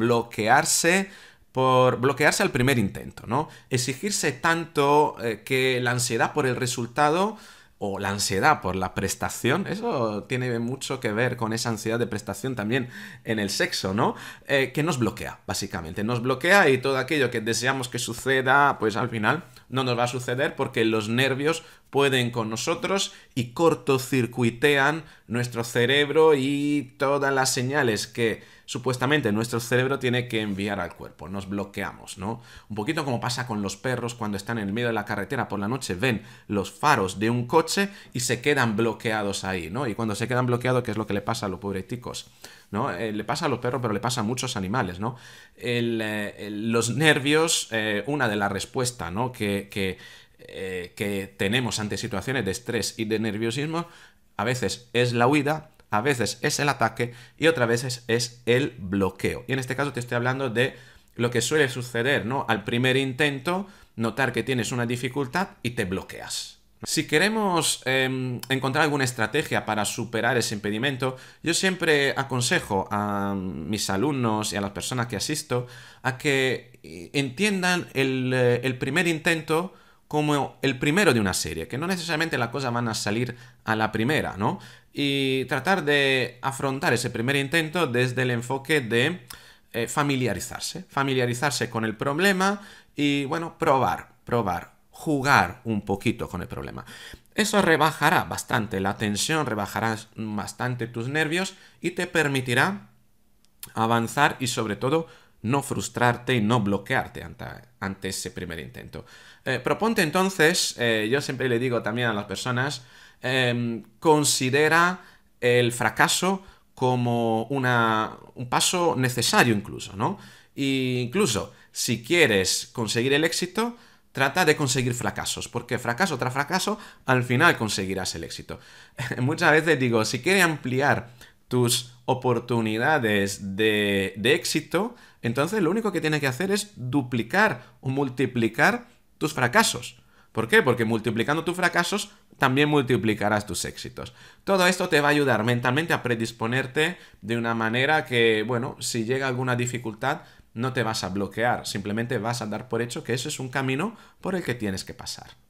bloquearse por bloquearse al primer intento, ¿no? Exigirse tanto eh, que la ansiedad por el resultado o la ansiedad por la prestación, eso tiene mucho que ver con esa ansiedad de prestación también en el sexo, ¿no? Eh, que nos bloquea, básicamente, nos bloquea y todo aquello que deseamos que suceda, pues al final no nos va a suceder porque los nervios pueden con nosotros y cortocircuitean nuestro cerebro y todas las señales que supuestamente nuestro cerebro tiene que enviar al cuerpo, nos bloqueamos, ¿no? Un poquito como pasa con los perros cuando están en el medio de la carretera por la noche, ven los faros de un coche y se quedan bloqueados ahí, ¿no? Y cuando se quedan bloqueados, ¿qué es lo que le pasa a los pobreticos? ¿No? Eh, le pasa a los perros, pero le pasa a muchos animales, ¿no? Eh, los nervios, eh, una de las respuestas, Que, que tenemos ante situaciones de estrés y de nerviosismo, a veces es la huida, a veces es el ataque y otras veces es el bloqueo. Y en este caso te estoy hablando de lo que suele suceder, ¿no? Al primer intento, notar que tienes una dificultad y te bloqueas. Si queremos em, encontrar alguna estrategia para superar ese impedimento, yo siempre aconsejo a mis alumnos y a las personas que asisto a que eh, entiendan eh, el primer intento como el primero de una serie, que no necesariamente las cosas van a salir a la primera, ¿no? Y tratar de afrontar ese primer intento desde el enfoque de eh, familiarizarse, familiarizarse con el problema y, bueno, probar, probar, jugar un poquito con el problema. Eso rebajará bastante la tensión, rebajará bastante tus nervios y te permitirá avanzar y sobre todo no frustrarte y no bloquearte ante, ese primer intento. Eh, proponte entonces, eh, yo siempre le digo también a las personas, em, considera el fracaso como un paso necesario incluso, ¿no? incluso si quieres conseguir el éxito, trata de conseguir fracasos, porque fracaso tras fracaso, al final conseguirás el éxito. Muchas veces digo, si quieres ampliar tus oportunidades de, éxito, entonces lo único que tienes que hacer es duplicar o multiplicar tus fracasos. ¿Por qué? Porque multiplicando tus fracasos también multiplicarás tus éxitos. Todo esto te va a ayudar mentalmente a predisponerte de una manera que, bueno, si llega alguna dificultad, no te vas a bloquear, simplemente vas a dar por hecho que ese es un camino por el que tienes que pasar.